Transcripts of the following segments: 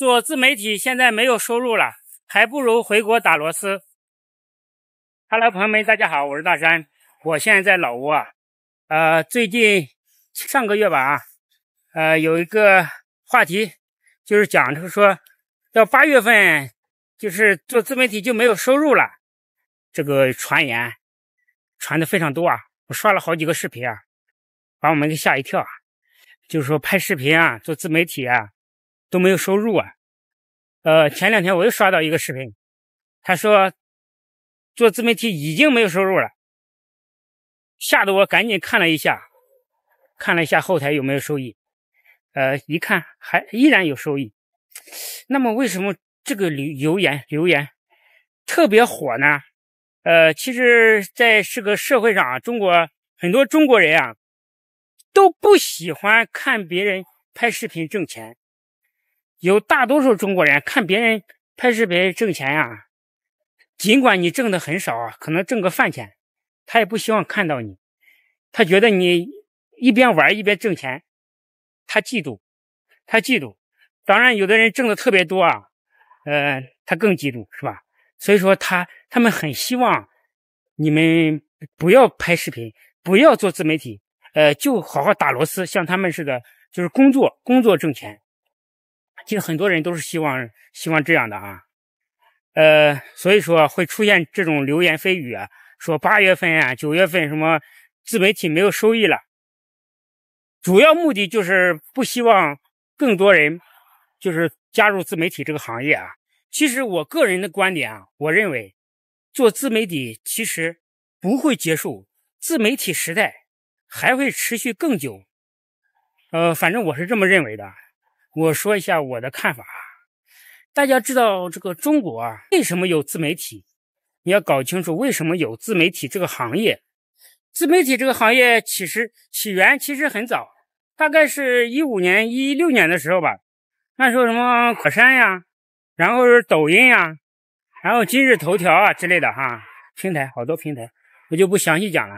做自媒体现在没有收入了，还不如回国打螺丝。Hello，朋友们，大家好，我是大山，我现在在老挝。呃，最近上个月吧啊，呃，有一个话题就是讲，就是说到八月份就是做自媒体就没有收入了，这个传言传的非常多啊。我刷了好几个视频啊，把我们给吓一跳啊，就是说拍视频啊，做自媒体啊。都没有收入啊！呃，前两天我又刷到一个视频，他说做自媒体已经没有收入了，吓得我赶紧看了一下，看了一下后台有没有收益，呃，一看还依然有收益。那么为什么这个留留言留言特别火呢？呃，其实在这个社会上啊，中国很多中国人啊都不喜欢看别人拍视频挣钱。有大多数中国人看别人拍视频挣钱呀，尽管你挣的很少啊，可能挣个饭钱，他也不希望看到你，他觉得你一边玩一边挣钱，他嫉妒，他嫉妒。当然，有的人挣的特别多啊，呃，他更嫉妒，是吧？所以说他他们很希望你们不要拍视频，不要做自媒体，呃，就好好打螺丝，像他们似的，就是工作工作挣钱。其实很多人都是希望希望这样的啊，呃，所以说会出现这种流言蜚语啊，说八月份啊、九月份什么自媒体没有收益了，主要目的就是不希望更多人就是加入自媒体这个行业啊。其实我个人的观点啊，我认为做自媒体其实不会结束，自媒体时代还会持续更久，呃，反正我是这么认为的。我说一下我的看法大家知道这个中国啊，为什么有自媒体？你要搞清楚为什么有自媒体这个行业。自媒体这个行业其实起源其实很早，大概是一五年、一六年的时候吧。那时候什么火山呀，然后是抖音呀，然后今日头条啊之类的哈，平台好多平台，我就不详细讲了。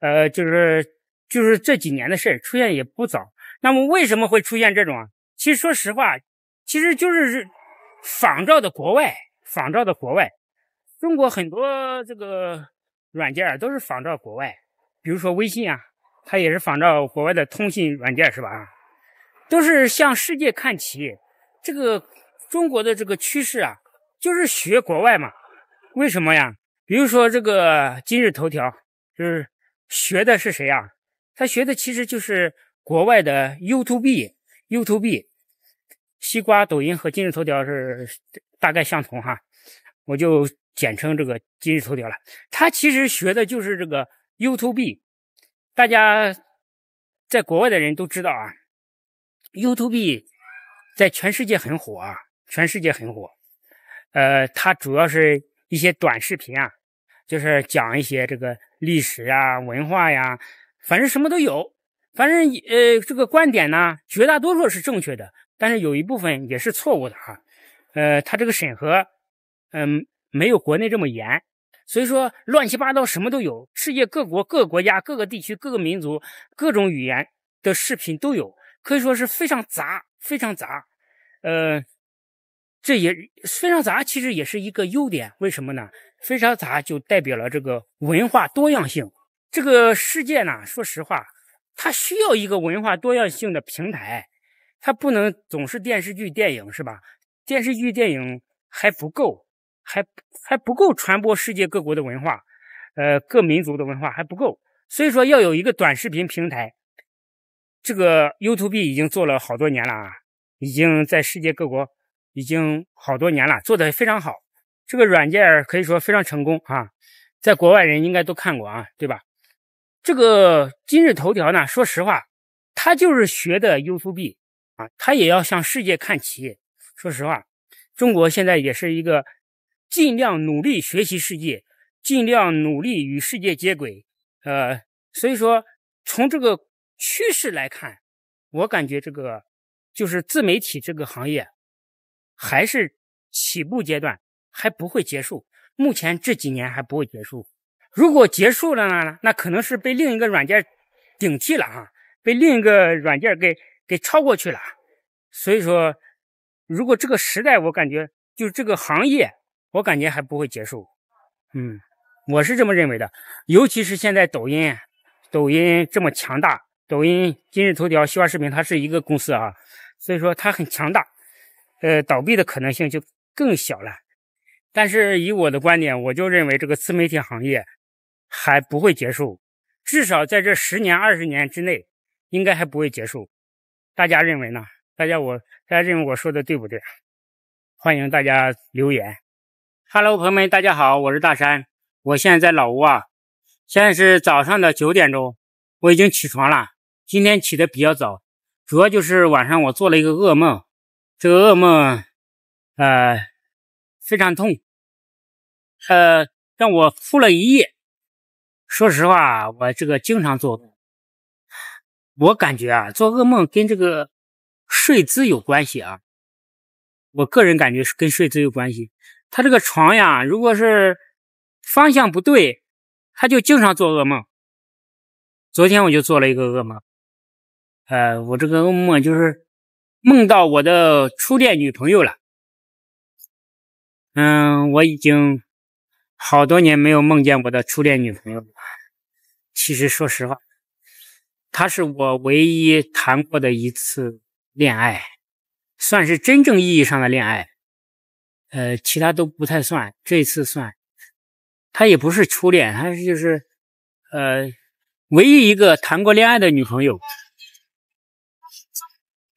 呃，就是就是这几年的事儿，出现也不早。那么为什么会出现这种啊？其实说实话，其实就是仿照的国外，仿照的国外。中国很多这个软件都是仿照国外，比如说微信啊，它也是仿照国外的通信软件，是吧？都是向世界看齐。这个中国的这个趋势啊，就是学国外嘛。为什么呀？比如说这个今日头条，就是学的是谁呀？他学的其实就是国外的 YouTube。y o UtoB、e 西瓜、抖音和今日头条是大概相同哈，我就简称这个今日头条了。它其实学的就是这个 y o UtoB，e 大家在国外的人都知道啊，UtoB y o e 在全世界很火啊，全世界很火。呃，它主要是一些短视频啊，就是讲一些这个历史啊、文化呀，反正什么都有。反正呃，这个观点呢，绝大多数是正确的，但是有一部分也是错误的哈。呃，他这个审核，嗯，没有国内这么严，所以说乱七八糟什么都有，世界各国、各个国家、各个地区、各个民族、各种语言的视频都有，可以说是非常杂，非常杂。呃，这也非常杂，其实也是一个优点。为什么呢？非常杂就代表了这个文化多样性。这个世界呢，说实话。它需要一个文化多样性的平台，它不能总是电视剧、电影，是吧？电视剧、电影还不够，还还不够传播世界各国的文化，呃，各民族的文化还不够。所以说要有一个短视频平台。这个 y o u t u b e 已经做了好多年了啊，已经在世界各国已经好多年了，做的非常好，这个软件可以说非常成功啊，在国外人应该都看过啊，对吧？这个今日头条呢，说实话，它就是学的 U2B 啊，它也要向世界看齐。说实话，中国现在也是一个尽量努力学习世界，尽量努力与世界接轨。呃，所以说从这个趋势来看，我感觉这个就是自媒体这个行业还是起步阶段，还不会结束。目前这几年还不会结束。如果结束了呢？那可能是被另一个软件顶替了啊，被另一个软件给给超过去了。所以说，如果这个时代，我感觉就是这个行业，我感觉还不会结束。嗯，我是这么认为的。尤其是现在抖音，抖音这么强大，抖音、今日头条、西瓜视频，它是一个公司啊，所以说它很强大，呃，倒闭的可能性就更小了。但是以我的观点，我就认为这个自媒体行业。还不会结束，至少在这十年、二十年之内，应该还不会结束。大家认为呢？大家我大家认为我说的对不对？欢迎大家留言。Hello，朋友们，大家好，我是大山，我现在在老屋啊。现在是早上的九点钟，我已经起床了。今天起的比较早，主要就是晚上我做了一个噩梦，这个噩梦呃非常痛，呃让我哭了一夜。说实话，我这个经常做梦，我感觉啊，做噩梦跟这个睡姿有关系啊。我个人感觉是跟睡姿有关系。他这个床呀，如果是方向不对，他就经常做噩梦。昨天我就做了一个噩梦，呃，我这个噩梦就是梦到我的初恋女朋友了。嗯，我已经好多年没有梦见我的初恋女朋友了。其实，说实话，她是我唯一谈过的一次恋爱，算是真正意义上的恋爱。呃，其他都不太算，这次算。她也不是初恋，她是就是，呃，唯一一个谈过恋爱的女朋友。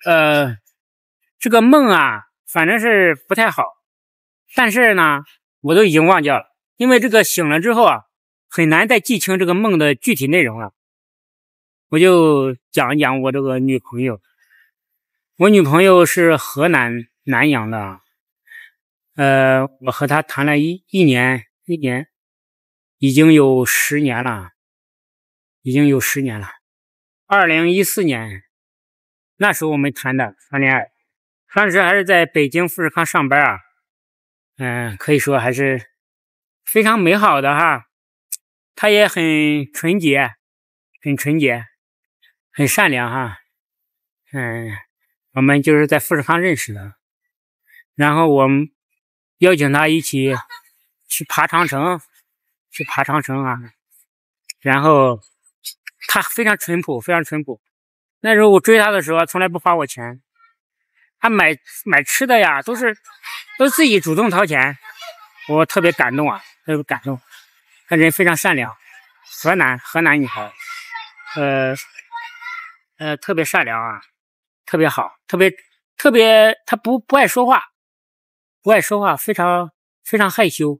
呃，这个梦啊，反正是不太好，但是呢，我都已经忘掉了，因为这个醒了之后啊。很难再记清这个梦的具体内容了，我就讲一讲我这个女朋友。我女朋友是河南南阳的，呃，我和她谈了一一年，一年已经有十年了，已经有十年了。二零一四年，那时候我们谈的谈恋爱，当时还是在北京富士康上班啊，嗯，可以说还是非常美好的哈。他也很纯洁，很纯洁，很善良哈。嗯，我们就是在富士康认识的，然后我们邀请他一起去爬长城，去爬长城啊。然后他非常淳朴，非常淳朴。那时候我追他的时候，从来不花我钱，他买买吃的呀，都是都自己主动掏钱，我特别感动啊，特别感动。那人非常善良，河南河南女孩，呃呃，特别善良啊，特别好，特别特别，她不不爱说话，不爱说话，非常非常害羞。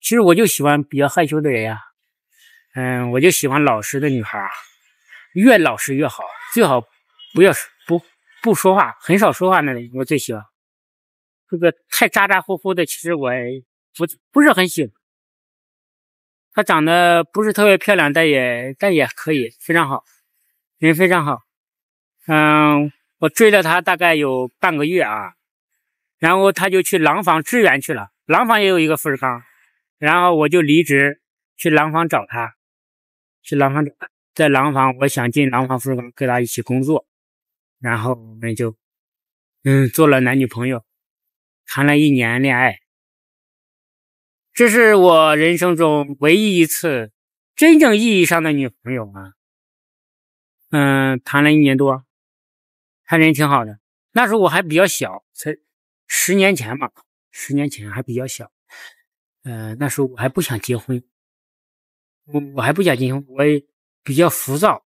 其实我就喜欢比较害羞的人啊，嗯，我就喜欢老实的女孩啊，越老实越好，最好不要不不说话，很少说话那种，我最喜欢。这个太咋咋呼呼的，其实我不不是很喜欢。她长得不是特别漂亮，但也但也可以非常好，人非常好。嗯，我追了她大概有半个月啊，然后她就去廊坊支援去了。廊坊也有一个富士康，然后我就离职去廊坊找她，去廊坊找在廊坊，我想进廊坊富士康跟她一起工作，然后我们就嗯做了男女朋友，谈了一年恋爱。这是我人生中唯一一次真正意义上的女朋友啊，嗯，谈了一年多，她人挺好的。那时候我还比较小，才十年前吧，十年前还比较小，嗯，那时候我还不想结婚，我我还不想结婚，我也比较浮躁。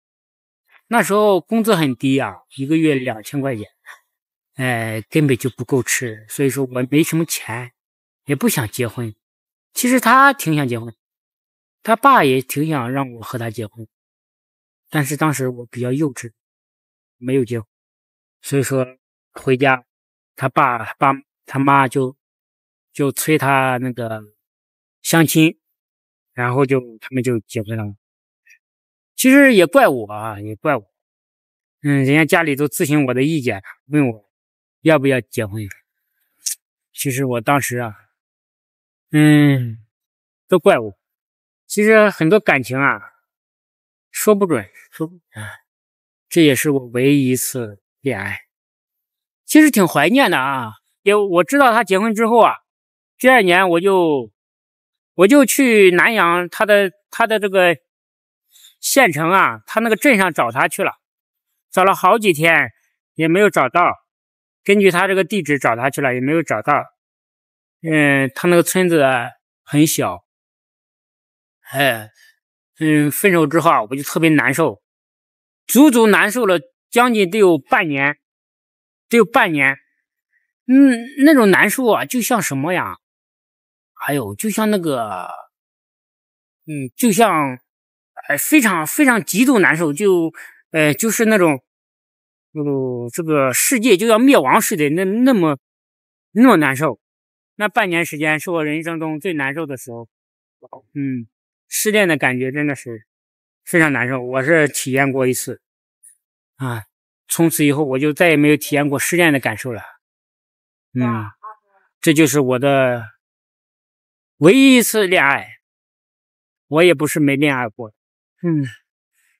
那时候工资很低啊，一个月两千块钱，哎，根本就不够吃，所以说我没什么钱，也不想结婚。其实他挺想结婚，他爸也挺想让我和他结婚，但是当时我比较幼稚，没有结婚，所以说回家他爸爸他妈就就催他那个相亲，然后就他们就结婚了。其实也怪我啊，也怪我。嗯，人家家里都咨询我的意见，问我要不要结婚。其实我当时啊。嗯，都怪我。其实很多感情啊，说不准，说不。这也是我唯一一次恋爱，其实挺怀念的啊。也我知道他结婚之后啊，第二年我就我就去南阳他的他的这个县城啊，他那个镇上找他去了，找了好几天也没有找到。根据他这个地址找他去了，也没有找到。嗯，他那个村子很小，哎，嗯，分手之后我就特别难受，足足难受了将近得有半年，得有半年，嗯，那种难受啊，就像什么呀？哎呦，就像那个，嗯，就像，哎，非常非常极度难受，就，呃，就是那种，那、个这个世界就要灭亡似的，那那么，那么难受。那半年时间是我人生中最难受的时候，嗯，失恋的感觉真的是非常难受。我是体验过一次，啊，从此以后我就再也没有体验过失恋的感受了。嗯，这就是我的唯一一次恋爱。我也不是没恋爱过，嗯，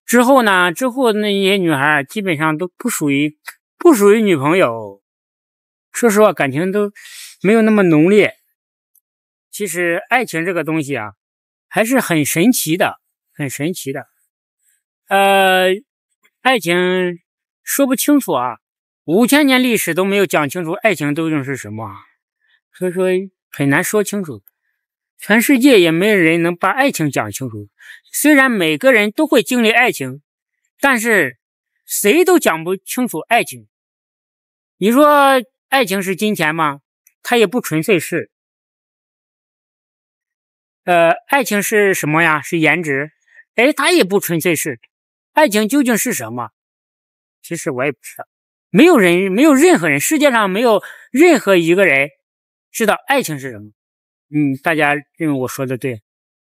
之后呢？之后那些女孩基本上都不属于，不属于女朋友。说实话，感情都。没有那么浓烈。其实爱情这个东西啊，还是很神奇的，很神奇的。呃，爱情说不清楚啊，五千年历史都没有讲清楚爱情究竟是什么，所以说很难说清楚。全世界也没有人能把爱情讲清楚。虽然每个人都会经历爱情，但是谁都讲不清楚爱情。你说爱情是金钱吗？它也不纯粹是，呃，爱情是什么呀？是颜值，哎，它也不纯粹是，爱情究竟是什么？其实我也不知道，没有人，没有任何人，世界上没有任何一个人知道爱情是什么。嗯，大家认为我说的对？